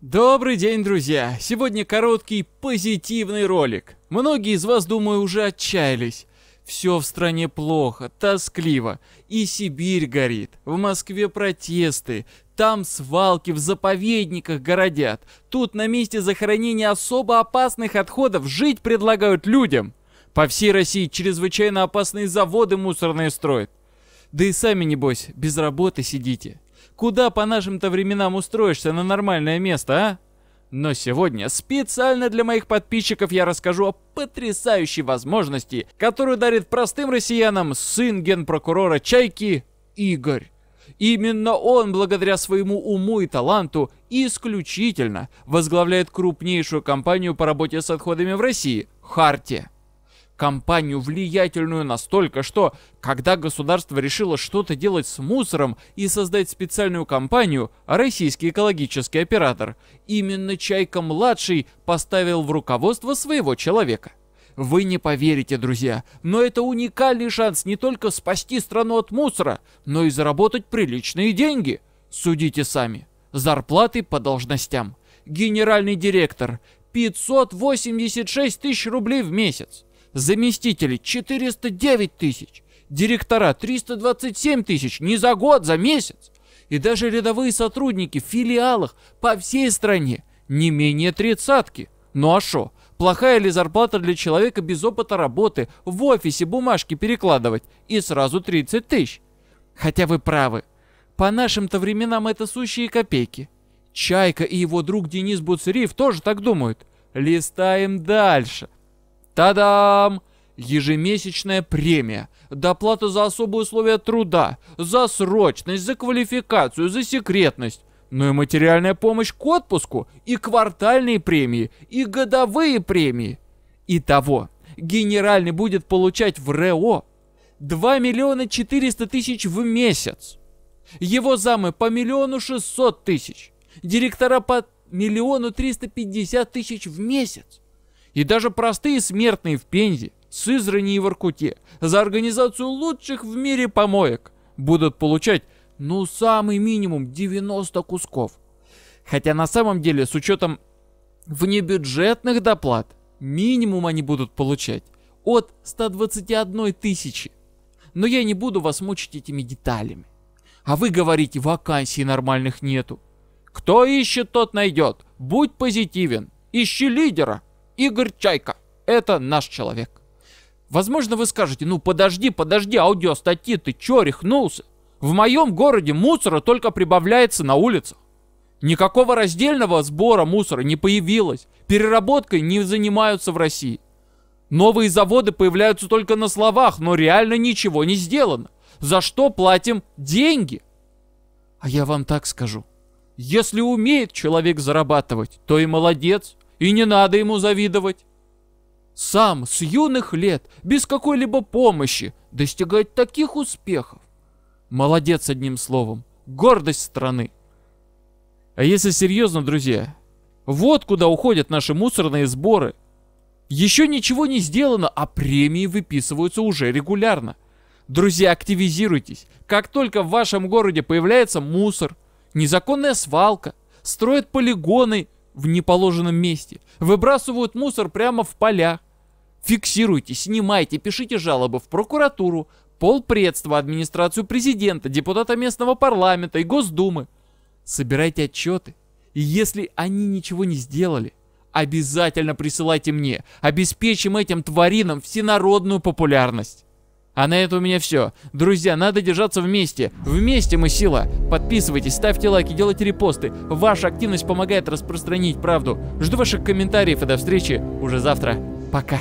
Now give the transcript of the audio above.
Добрый день, друзья! Сегодня короткий позитивный ролик. Многие из вас, думаю, уже отчаялись. Все в стране плохо, тоскливо. И Сибирь горит, в Москве протесты, там свалки в заповедниках городят. Тут на месте захоронения особо опасных отходов жить предлагают людям. По всей России чрезвычайно опасные заводы мусорные строят. Да и сами, небось, без работы сидите. Куда по нашим-то временам устроишься на нормальное место, а? Но сегодня специально для моих подписчиков я расскажу о потрясающей возможности, которую дарит простым россиянам сын генпрокурора Чайки Игорь. Именно он, благодаря своему уму и таланту, исключительно возглавляет крупнейшую компанию по работе с отходами в России – Харти компанию влиятельную настолько, что когда государство решило что-то делать с мусором и создать специальную компанию, российский экологический оператор, именно Чайка-младший поставил в руководство своего человека. Вы не поверите, друзья, но это уникальный шанс не только спасти страну от мусора, но и заработать приличные деньги. Судите сами. Зарплаты по должностям. Генеральный директор. 586 тысяч рублей в месяц заместители 409 тысяч, директора 327 тысяч, не за год, за месяц. И даже рядовые сотрудники в филиалах по всей стране не менее тридцатки. Ну а шо, плохая ли зарплата для человека без опыта работы, в офисе бумажки перекладывать и сразу 30 тысяч? Хотя вы правы, по нашим-то временам это сущие копейки. Чайка и его друг Денис Буцериев тоже так думают. Листаем дальше. Та-дам! Ежемесячная премия, доплата за особые условия труда, за срочность, за квалификацию, за секретность, ну и материальная помощь к отпуску, и квартальные премии, и годовые премии. Итого, генеральный будет получать в РЭО 2 миллиона 400 тысяч в месяц. Его замы по миллиону 600 тысяч. Директора по миллиону 350 тысяч в месяц. И даже простые смертные в Пензе, Сызрани и Воркуте за организацию лучших в мире помоек будут получать ну самый минимум 90 кусков. Хотя на самом деле с учетом внебюджетных доплат минимум они будут получать от 121 тысячи. Но я не буду вас мучить этими деталями. А вы говорите, вакансий нормальных нету. Кто ищет, тот найдет. Будь позитивен. Ищи лидера. Игорь Чайка, это наш человек. Возможно, вы скажете, ну подожди, подожди, аудиостатьи, ты чё, рехнулся? В моем городе мусора только прибавляется на улицах. Никакого раздельного сбора мусора не появилось. Переработкой не занимаются в России. Новые заводы появляются только на словах, но реально ничего не сделано. За что платим деньги? А я вам так скажу. Если умеет человек зарабатывать, то и молодец. И не надо ему завидовать. Сам с юных лет, без какой-либо помощи, достигать таких успехов. Молодец одним словом. Гордость страны. А если серьезно, друзья, вот куда уходят наши мусорные сборы. Еще ничего не сделано, а премии выписываются уже регулярно. Друзья, активизируйтесь. Как только в вашем городе появляется мусор, незаконная свалка, строят полигоны – в неположенном месте. Выбрасывают мусор прямо в поля Фиксируйте, снимайте, пишите жалобы в прокуратуру, полпредства, администрацию президента, депутата местного парламента и Госдумы. Собирайте отчеты. И если они ничего не сделали, обязательно присылайте мне. Обеспечим этим тваринам всенародную популярность. А на это у меня все. Друзья, надо держаться вместе. Вместе мы сила. Подписывайтесь, ставьте лайки, делайте репосты. Ваша активность помогает распространить правду. Жду ваших комментариев и до встречи уже завтра. Пока.